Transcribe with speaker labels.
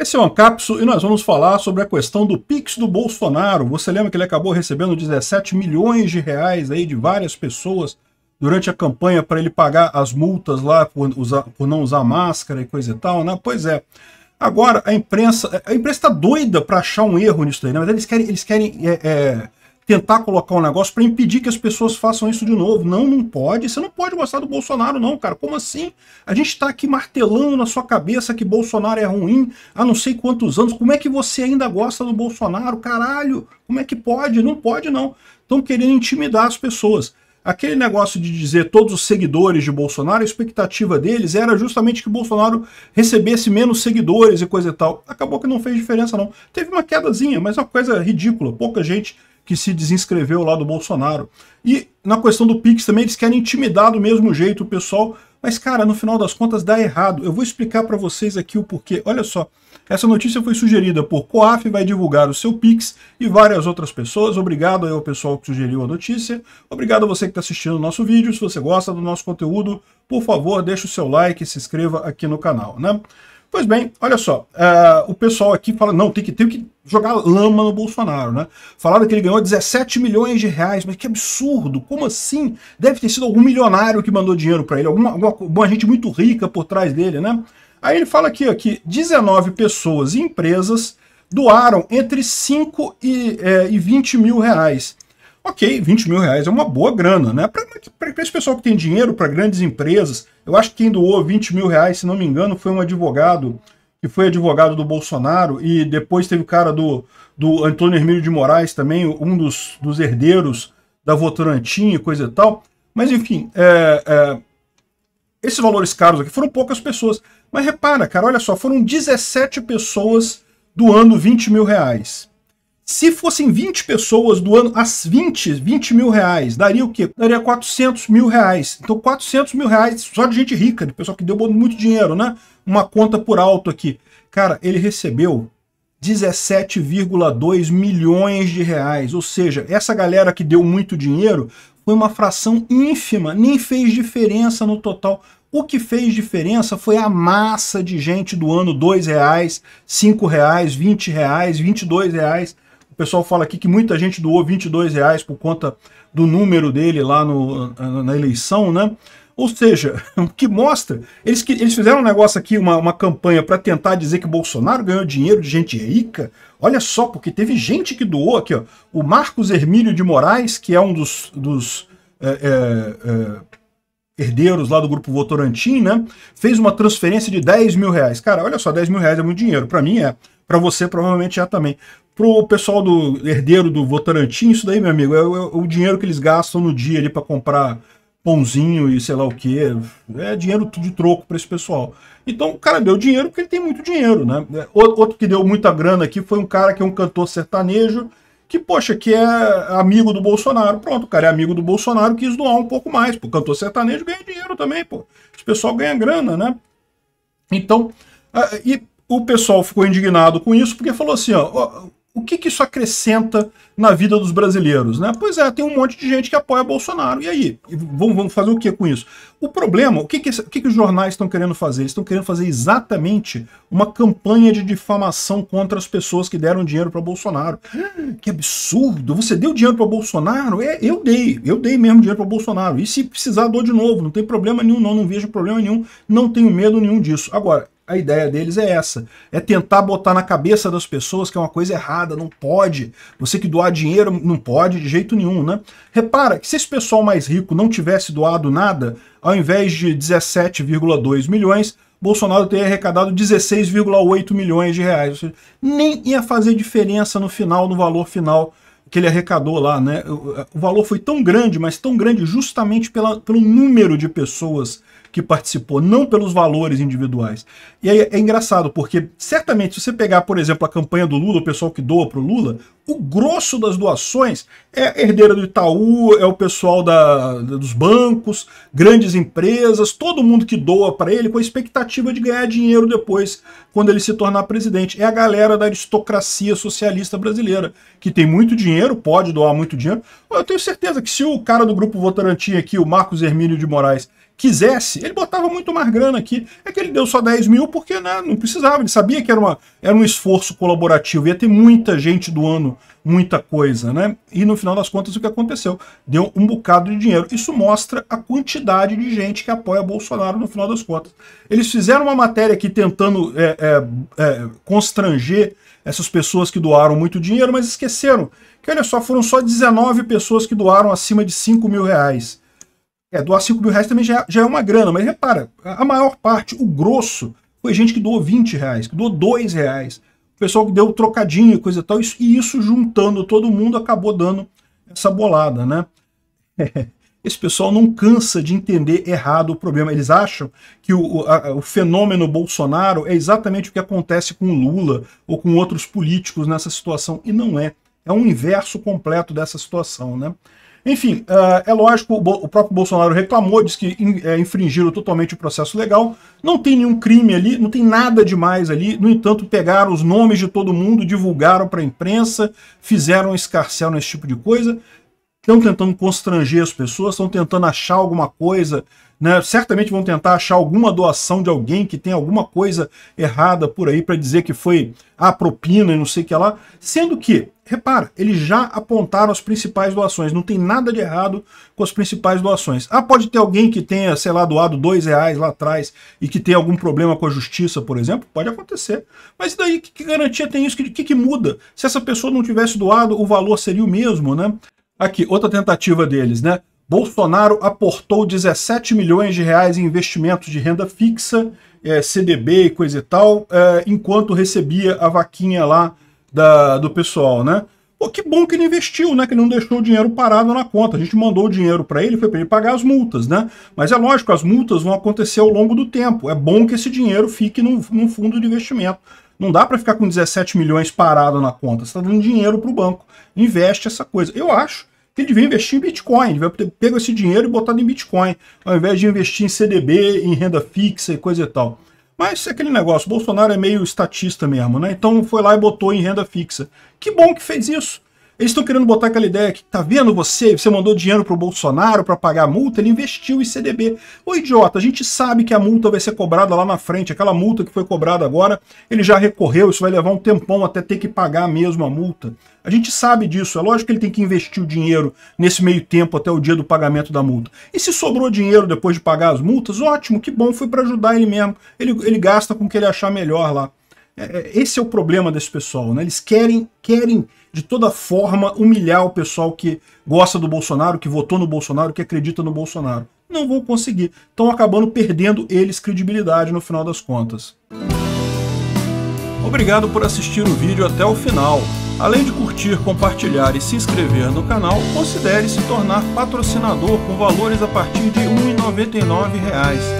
Speaker 1: Esse é o Ancapso e nós vamos falar sobre a questão do Pix do Bolsonaro. Você lembra que ele acabou recebendo 17 milhões de reais aí de várias pessoas durante a campanha para ele pagar as multas lá por, usar, por não usar máscara e coisa e tal, né? Pois é. Agora, a imprensa a imprensa está doida para achar um erro nisso aí, né? Mas eles querem, eles querem é, é, tentar colocar um negócio para impedir que as pessoas façam isso de novo. Não, não pode. Você não pode gostar do Bolsonaro, não, cara. Como assim? A gente está aqui martelando na sua cabeça que Bolsonaro é ruim há não sei quantos anos. Como é que você ainda gosta do Bolsonaro? Caralho, como é que pode? Não pode, não. Estão querendo intimidar as pessoas. Aquele negócio de dizer todos os seguidores de Bolsonaro, a expectativa deles era justamente que Bolsonaro recebesse menos seguidores e coisa e tal. Acabou que não fez diferença, não. Teve uma quedazinha, mas é uma coisa ridícula. Pouca gente que se desinscreveu lá do Bolsonaro. E na questão do Pix também, eles querem intimidar do mesmo jeito o pessoal. Mas, cara, no final das contas dá errado. Eu vou explicar para vocês aqui o porquê. Olha só, essa notícia foi sugerida por Coaf, vai divulgar o seu Pix e várias outras pessoas. Obrigado aí ao pessoal que sugeriu a notícia. Obrigado a você que está assistindo o nosso vídeo. Se você gosta do nosso conteúdo, por favor, deixe o seu like e se inscreva aqui no canal, né? Pois bem, olha só, uh, o pessoal aqui fala, não, tem que, tem que jogar lama no Bolsonaro, né? Falaram que ele ganhou 17 milhões de reais, mas que absurdo, como assim? Deve ter sido algum milionário que mandou dinheiro para ele, alguma, alguma gente muito rica por trás dele, né? Aí ele fala aqui ó, que 19 pessoas e empresas doaram entre 5 e, é, e 20 mil reais ok, 20 mil reais é uma boa grana, né? Para esse pessoal que tem dinheiro, para grandes empresas, eu acho que quem doou 20 mil reais, se não me engano, foi um advogado que foi advogado do Bolsonaro e depois teve o cara do, do Antônio Hermílio de Moraes também, um dos, dos herdeiros da Votorantim e coisa e tal. Mas enfim, é, é, esses valores caros aqui foram poucas pessoas. Mas repara, cara, olha só, foram 17 pessoas doando 20 mil reais. Se fossem 20 pessoas do ano, as 20, 20 mil reais, daria o quê? Daria 400 mil reais. Então 400 mil reais só de gente rica, de pessoal que deu muito dinheiro, né? Uma conta por alto aqui. Cara, ele recebeu 17,2 milhões de reais. Ou seja, essa galera que deu muito dinheiro foi uma fração ínfima, nem fez diferença no total. O que fez diferença foi a massa de gente doando R$ 2,00, R$ 5,00, R$ 20,00, R$ 22,00 pessoal fala aqui que muita gente doou 22 reais por conta do número dele lá no, na eleição, né? Ou seja, o que mostra? Eles, eles fizeram um negócio aqui, uma, uma campanha para tentar dizer que Bolsonaro ganhou dinheiro de gente rica. Olha só, porque teve gente que doou aqui, ó. O Marcos Hermílio de Moraes, que é um dos, dos é, é, é, herdeiros lá do grupo Votorantim, né? Fez uma transferência de 10 mil reais. Cara, olha só, 10 mil reais é muito dinheiro. Para mim é. Para você, provavelmente já também. Pro pessoal do herdeiro do Votorantim, isso daí, meu amigo, é, o, é o dinheiro que eles gastam no dia ali para comprar pãozinho e sei lá o que. É dinheiro de troco para esse pessoal. Então o cara deu dinheiro porque ele tem muito dinheiro, né? É, outro que deu muita grana aqui foi um cara que é um cantor sertanejo que, poxa, que é amigo do Bolsonaro. Pronto, o cara é amigo do Bolsonaro, quis doar um pouco mais. O cantor sertanejo ganha dinheiro também, pô. Esse pessoal ganha grana, né? Então, é, e o pessoal ficou indignado com isso, porque falou assim, ó, o que, que isso acrescenta na vida dos brasileiros, né? Pois é, tem um monte de gente que apoia Bolsonaro, e aí? vamos, vamos, fazer o que com isso? O problema, o que, que, o que, que os jornais estão querendo fazer? Eles estão querendo fazer exatamente uma campanha de difamação contra as pessoas que deram dinheiro para Bolsonaro. Hum, que absurdo! Você deu dinheiro para Bolsonaro? É, eu dei, eu dei mesmo dinheiro para Bolsonaro. E se precisar, dou de novo, não tem problema nenhum, não, não vejo problema nenhum, não tenho medo nenhum disso. Agora, a ideia deles é essa: é tentar botar na cabeça das pessoas que é uma coisa errada, não pode. Você que doar dinheiro não pode de jeito nenhum, né? Repara que se esse pessoal mais rico não tivesse doado nada, ao invés de 17,2 milhões, Bolsonaro teria arrecadado 16,8 milhões de reais. Ou seja, nem ia fazer diferença no final, no valor final que ele arrecadou lá, né? O valor foi tão grande, mas tão grande justamente pela, pelo número de pessoas que participou, não pelos valores individuais. E aí é engraçado, porque certamente se você pegar, por exemplo, a campanha do Lula, o pessoal que doa para o Lula, o grosso das doações é herdeira do Itaú, é o pessoal da, dos bancos, grandes empresas, todo mundo que doa para ele com a expectativa de ganhar dinheiro depois, quando ele se tornar presidente. É a galera da aristocracia socialista brasileira, que tem muito dinheiro, pode doar muito dinheiro. Eu tenho certeza que se o cara do Grupo Votorantim aqui, o Marcos Hermínio de Moraes, quisesse, ele botava muito mais grana aqui. É que ele deu só 10 mil porque né, não precisava, ele sabia que era, uma, era um esforço colaborativo, ia ter muita gente doando muita coisa, né? E no final das contas o que aconteceu? Deu um bocado de dinheiro. Isso mostra a quantidade de gente que apoia Bolsonaro no final das contas. Eles fizeram uma matéria aqui tentando é, é, é, constranger essas pessoas que doaram muito dinheiro, mas esqueceram que, olha só, foram só 19 pessoas que doaram acima de 5 mil reais. É, doar 5 mil reais também já, é, já é uma grana, mas repara, a maior parte, o grosso, foi gente que doou 20 reais, que doou 2 reais, o pessoal que deu trocadinho e coisa e tal, isso, e isso juntando todo mundo acabou dando essa bolada, né? Esse pessoal não cansa de entender errado o problema. Eles acham que o, a, o fenômeno Bolsonaro é exatamente o que acontece com Lula ou com outros políticos nessa situação, e não é. É um inverso completo dessa situação, né? Enfim, ah, é lógico, o próprio Bolsonaro reclamou, disse que eh, infringiram totalmente o processo legal. Não tem nenhum crime ali, não tem nada demais ali. No entanto, pegaram os nomes de todo mundo, divulgaram para a imprensa, fizeram escarcel nesse tipo de coisa estão tentando constranger as pessoas, estão tentando achar alguma coisa, né? certamente vão tentar achar alguma doação de alguém que tem alguma coisa errada por aí para dizer que foi a ah, propina e não sei o que lá, sendo que, repara, eles já apontaram as principais doações, não tem nada de errado com as principais doações. Ah, pode ter alguém que tenha, sei lá, doado dois reais lá atrás e que tenha algum problema com a justiça, por exemplo, pode acontecer. Mas daí, que garantia tem isso? O que, que, que muda? Se essa pessoa não tivesse doado, o valor seria o mesmo, né? Aqui, outra tentativa deles, né? Bolsonaro aportou 17 milhões de reais em investimentos de renda fixa, é, CDB e coisa e tal, é, enquanto recebia a vaquinha lá da, do pessoal, né? Pô, que bom que ele investiu, né? Que ele não deixou o dinheiro parado na conta. A gente mandou o dinheiro para ele, foi para ele pagar as multas, né? Mas é lógico, as multas vão acontecer ao longo do tempo. É bom que esse dinheiro fique num, num fundo de investimento. Não dá para ficar com 17 milhões parado na conta. Você está dando dinheiro para o banco. Investe essa coisa. Eu acho que devia investir em Bitcoin, devia ter pego esse dinheiro e botado em Bitcoin, ao invés de investir em CDB, em renda fixa e coisa e tal. Mas é aquele negócio, Bolsonaro é meio estatista mesmo, né? Então foi lá e botou em renda fixa. Que bom que fez isso. Eles estão querendo botar aquela ideia que, tá vendo você, você mandou dinheiro pro Bolsonaro para pagar a multa, ele investiu em CDB. Ô idiota, a gente sabe que a multa vai ser cobrada lá na frente, aquela multa que foi cobrada agora, ele já recorreu, isso vai levar um tempão até ter que pagar mesmo a multa. A gente sabe disso, é lógico que ele tem que investir o dinheiro nesse meio tempo até o dia do pagamento da multa. E se sobrou dinheiro depois de pagar as multas, ótimo, que bom, foi para ajudar ele mesmo. Ele, ele gasta com o que ele achar melhor lá. É, é, esse é o problema desse pessoal, né? Eles querem, querem de toda forma, humilhar o pessoal que gosta do Bolsonaro, que votou no Bolsonaro, que acredita no Bolsonaro. Não vão conseguir. Estão acabando perdendo eles credibilidade no final das contas. Obrigado por assistir o vídeo até o final. Além de curtir, compartilhar e se inscrever no canal, considere se tornar patrocinador com valores a partir de R$ 1,99